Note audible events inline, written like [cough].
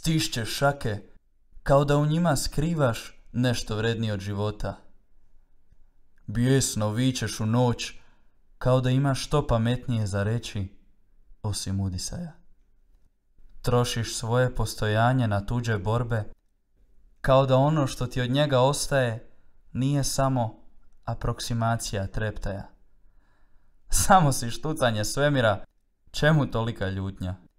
Stišće šake, kao da u njima skrivaš nešto vrednije od života. Bijesno vičeš u noć, kao da imaš što pametnije za reći, osim udisaja. Trošiš svoje postojanje na tuđe borbe, kao da ono što ti od njega ostaje nije samo aproksimacija treptaja. [laughs] Samo si štucanje svemira, čemu tolika ljutnja?